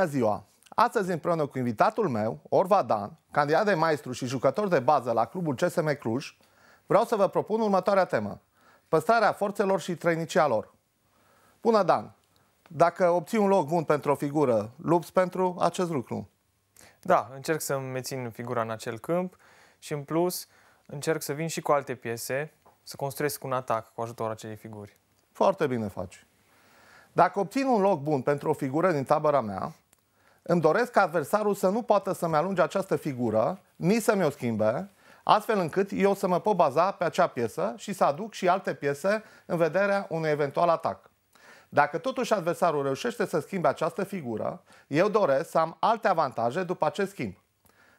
Bună ziua! Astăzi, împreună cu invitatul meu, Orva Dan, candidat de maestru și jucător de bază la clubul CSM Cluj, vreau să vă propun următoarea temă. Păstrarea forțelor și trăinicia lor. Bună, Dan! Dacă obții un loc bun pentru o figură, lupți pentru acest lucru. Da, încerc să mețin figura în acel câmp și, în plus, încerc să vin și cu alte piese, să construiesc un atac cu ajutorul acelei figuri. Foarte bine faci. Dacă obțin un loc bun pentru o figură din tabăra mea, îmi doresc ca adversarul să nu poată să-mi alunge această figură, nici să mi-o schimbe, astfel încât eu să mă pot baza pe acea piesă și să aduc și alte piese în vederea unui eventual atac. Dacă totuși adversarul reușește să schimbe această figură, eu doresc să am alte avantaje după acest schimb.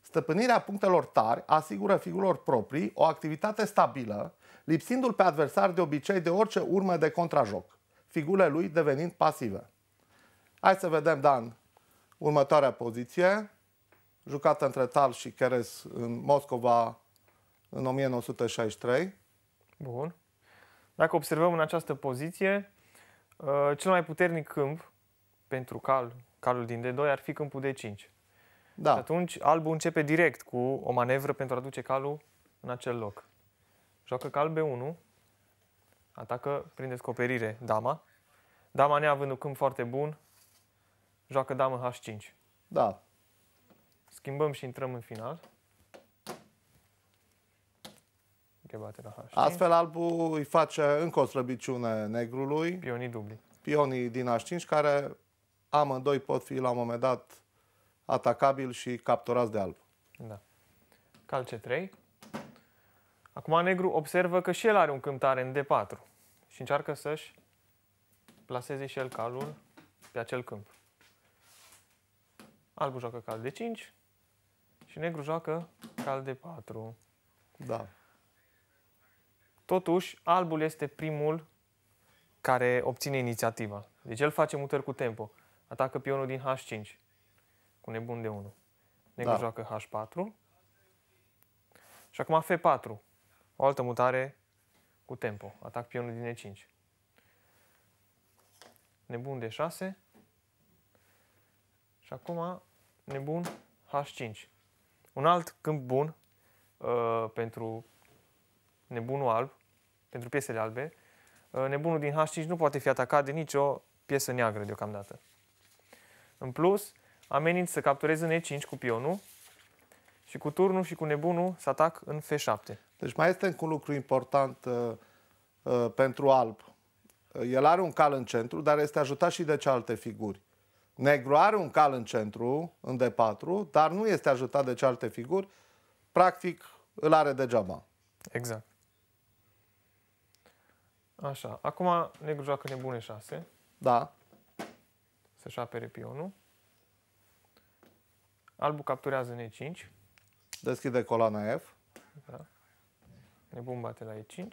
Stăpânirea punctelor tari asigură figurilor proprii o activitate stabilă, lipsindu-l pe adversar de obicei de orice urmă de contrajoc, figurile lui devenind pasive. Hai să vedem, Dan, Următoarea poziție, jucată între Tal și Keres în Moscova în 1963. Bun. Dacă observăm în această poziție, uh, cel mai puternic câmp pentru cal, calul din D2 ar fi câmpul D5. Da. Și atunci albul începe direct cu o manevră pentru a duce calul în acel loc. Joacă cal B1, atacă prin descoperire dama. Dama neavând un câmp foarte bun, joacă damă H5. Da. Schimbăm și intrăm în final. Rebate la H5. Astfel albul îi face încă o slăbiciune negrului. Pionii dubli. Pionii din H5 care amândoi pot fi la un moment dat atacabil și capturați de alb. Da. Cal C3. Acum negru observă că și el are un câmp tare în D4 și încearcă să-și placeze și el calul pe acel câmp. Albul joacă cal de 5 și negru joacă cal de 4. Da. Totuși, albul este primul care obține inițiativa. Deci el face mutări cu tempo. Atacă pionul din H5 cu nebun de 1. Negru da. joacă H4. Și acum F4. O altă mutare cu tempo. Atac pionul din E5. Nebun de 6. Și acum nebun, H5. Un alt câmp bun uh, pentru nebunul alb, pentru piesele albe, uh, nebunul din H5 nu poate fi atacat de nicio piesă neagră deocamdată. În plus, amenință să capturez în E5 cu pionul și cu turnul și cu nebunul să atac în F7. Deci mai este încă un lucru important uh, uh, pentru alb. El are un cal în centru, dar este ajutat și de cealaltă figuri. Negru are un cal în centru, în D4, dar nu este ajutat de cealaltă figuri. Practic, îl are degeaba. Exact. Așa. Acum negru joacă nebune 6. Da. Să-și apere pionul. Albul capturează N5. Deschide coloana F. Da. Nebun bate la E5.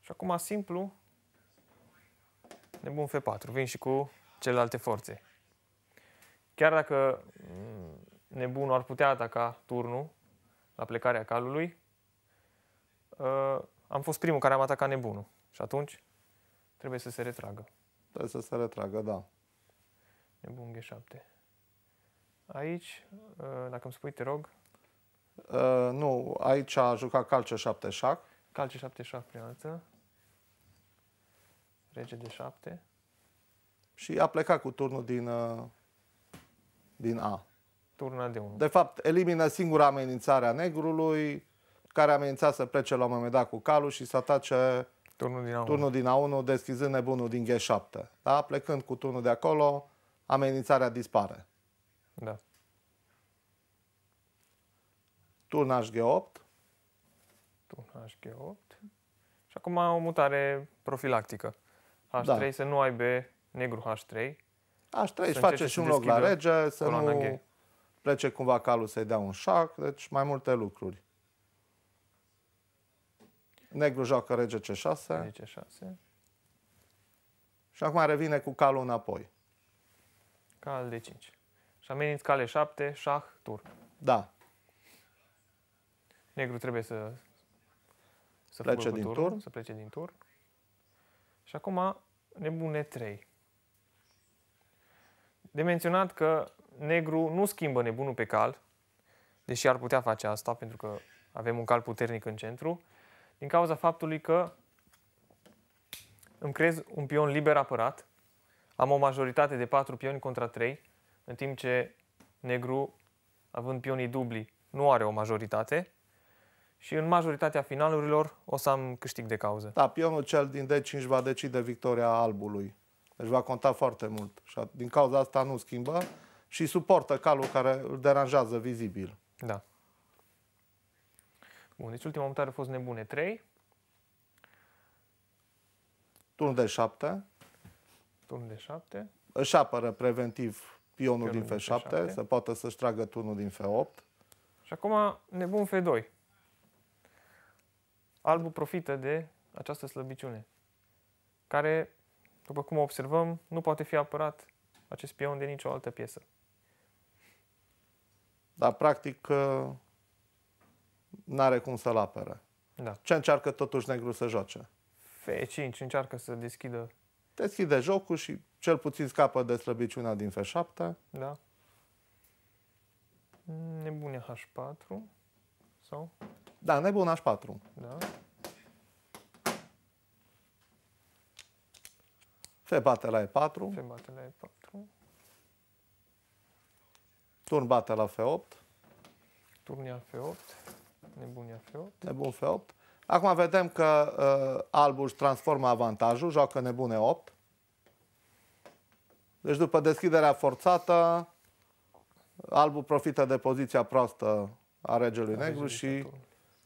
Și acum simplu, nebun F4. Vin și cu celelalte forțe. Chiar dacă mm, nebunul ar putea ataca turnul la plecarea calului, uh, am fost primul care am atacat nebunul. Și atunci trebuie să se retragă. Trebuie să se retragă, da. Nebun G7. Aici, uh, dacă îmi spui, te rog. Uh, nu, aici a jucat calce 7 șac. Calce 7 șac prima dată. Rege de 7 și a plecat cu turnul din, uh, din A. Turna de 1. De fapt, elimină singura amenințare a negrului, care amenința să plece la un dat cu calul și să atace turnul din, A1. turnul din A1, deschizând nebunul din G7. Da? Plecând cu turnul de acolo, amenințarea dispare. Da. Turn HG8. Turn HG8. Și acum o mutare profilactică. H3 da. să nu aibă negru H3. H3 își face și un loc la rege, să nu G. plece cumva calul să-i dea un șac, deci mai multe lucruri. Negru joacă rege C6. Rege C6. Și acum revine cu calul înapoi. Cal de 5 Și ameninți cale 7, șah, tur. Da. Negru trebuie să, să plece din tur, tur. Să plece din tur. Și acum nebune 3. De menționat că negru nu schimbă nebunul pe cal, deși ar putea face asta, pentru că avem un cal puternic în centru, din cauza faptului că îmi creez un pion liber apărat, am o majoritate de 4 pioni contra 3, în timp ce negru, având pionii dubli, nu are o majoritate și în majoritatea finalurilor o să am câștig de cauză. Da, pionul cel din D5 va decide victoria albului. Deci va conta foarte mult. Și din cauza asta nu schimbă și suportă calul care îl deranjează vizibil. Da. Bun, deci ultima mutare a fost nebune 3. Turn de 7. Turn de 7. Își apără preventiv pionul, pionul din F7, din F7. să poată să-și tragă turnul din F8. Și acum nebun F2. Albul profită de această slăbiciune, care după cum observăm, nu poate fi apărat acest pion de nicio altă piesă. Dar, practic, nu are cum să-l apere. Da. Ce încearcă totuși negru să joace? F5 încearcă să deschidă. Deschide jocul și cel puțin scapă de slăbiciunea din F7. Da. Nebune H4 sau? Da, nebun H4. Da. Fe bate la E4. Fe bate la E4. Turn bate la F8. Turn ia F8. Nebun ia F8. Nebun F8. Acum vedem că uh, albul își transformă avantajul, joacă nebun e 8. Deci după deschiderea forțată, albul profită de poziția proastă a regelui a negru și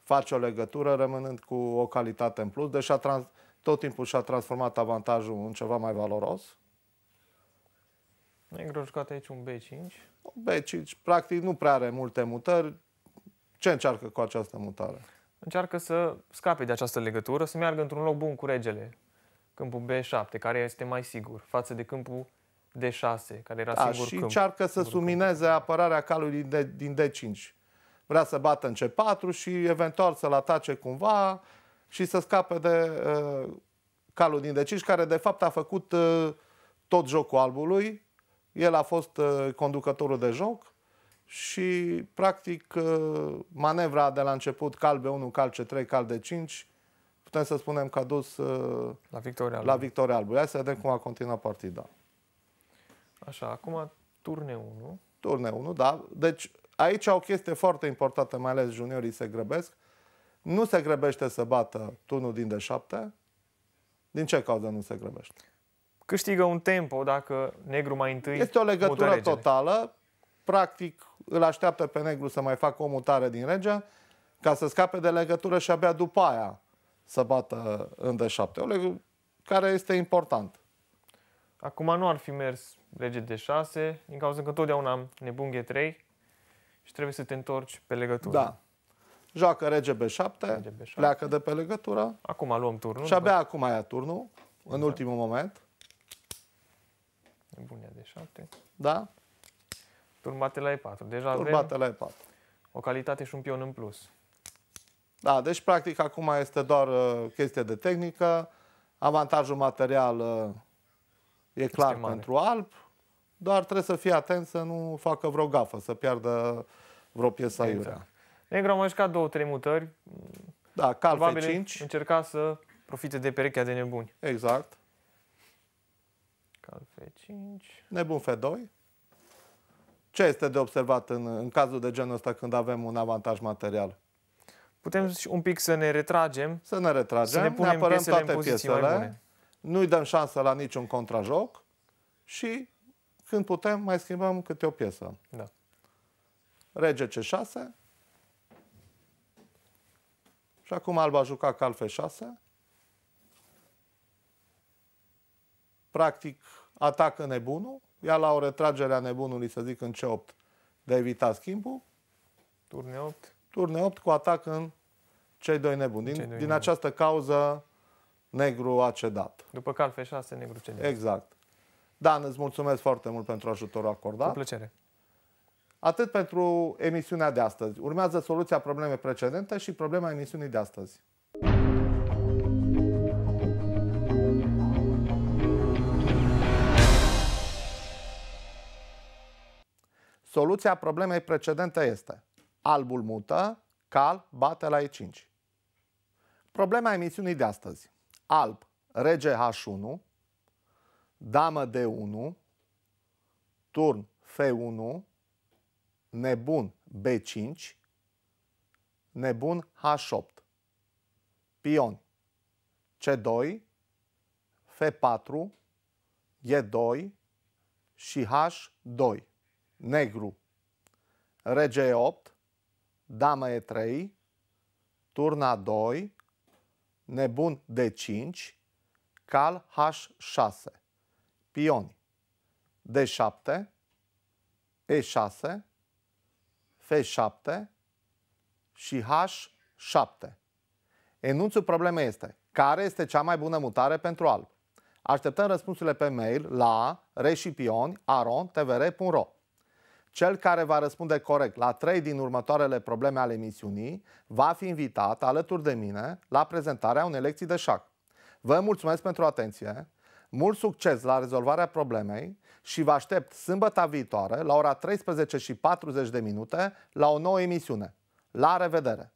face o legătură rămânând cu o calitate în plus. Deci a trans tot timpul și-a transformat avantajul în ceva mai valoros. Negru a jucat aici un B5. B5, practic, nu prea are multe mutări. Ce încearcă cu această mutare? Încearcă să scape de această legătură, să meargă într-un loc bun cu regele. Câmpul B7, care este mai sigur, față de câmpul D6, care era da, sigur și câmp. încearcă să singur sumineze câmp. apărarea calului din D5. Vrea să bată în C4 și eventual să-l atace cumva, și să scape de uh, calul din deciși, care de fapt a făcut uh, tot jocul albului. El a fost uh, conducătorul de joc și practic uh, manevra de la început cal B1, cal C3, cal D5 putem să spunem că a dus uh, la victoria albului. La victoria albului. Hai să vedem cum a continuat partida. Așa, acum turne 1. Turne 1, da. Deci aici o chestie foarte importantă, mai ales juniorii se grăbesc nu se grăbește să bată turnul din de 7 din ce cauză nu se grăbește? Câștigă un tempo dacă negru mai întâi Este o legătură totală. Practic îl așteaptă pe negru să mai facă o mutare din rege ca să scape de legătură și abia după aia să bată în D7. O legătură care este important. Acum nu ar fi mers rege D6 din cauza că totdeauna am nebun G3 și trebuie să te întorci pe legătură. Da joacă rege B7, B7, pleacă de pe legătură. Acum luăm turnul. Și abia bă. acum ia turnul, exact. în ultimul moment. Nebunia de 7. Da? Turn bate la E4. Deja Turbate avem la E4. o calitate și un pion în plus. Da, deci practic acum este doar uh, chestie de tehnică. Avantajul material uh, e clar este pentru mare. alb. Doar trebuie să fie atent să nu facă vreo gafă, să piardă vreo piesă exact. aiurea. Negru a mai jucat două, trei mutări. Da, calfe 5. Încerca să profite de perechea de nebuni. Exact. Calfe 5. Nebun F2. Ce este de observat în, în cazul de genul ăsta când avem un avantaj material? Putem și un pic să ne retragem. Să ne retragem, să ne, punem ne piesele toate piesele, nu-i dăm șansă la niciun contrajoc și când putem mai schimbăm câte o piesă. Da. Rege C6, și acum Alba a jucat cal F6. Practic atacă nebunul, Ia la o retragere a nebunului, să zic, în C8, de a evita schimbul. Turne 8. Turne 8 cu atac în cei doi nebuni. Din, cei doi din această cauză, negru a cedat. După cal F6, negru cedat. Exact. Dan, îți mulțumesc foarte mult pentru ajutorul acordat. Cu plăcere. Atât pentru emisiunea de astăzi. Urmează soluția problemei precedente și problema emisiunii de astăzi. Soluția problemei precedente este albul mută, cal bate la E5. Problema emisiunii de astăzi. Alb, rege H1, damă D1, turn F1, nebun B5, nebun H8, pioni C2, F4, E2 și H2, negru, rege 8, damă E3, turna 2, nebun D5, cal H6, pioni D7, E6, F7 și H7. Enunțul problemei este care este cea mai bună mutare pentru alb? Așteptăm răspunsurile pe mail la reșipioni.aron.tvr.ro Cel care va răspunde corect la trei din următoarele probleme ale emisiunii va fi invitat alături de mine la prezentarea unei lecții de șac. Vă mulțumesc pentru atenție! Mult succes la rezolvarea problemei și vă aștept sâmbăta viitoare la ora 13 și 40 de minute la o nouă emisiune. La revedere!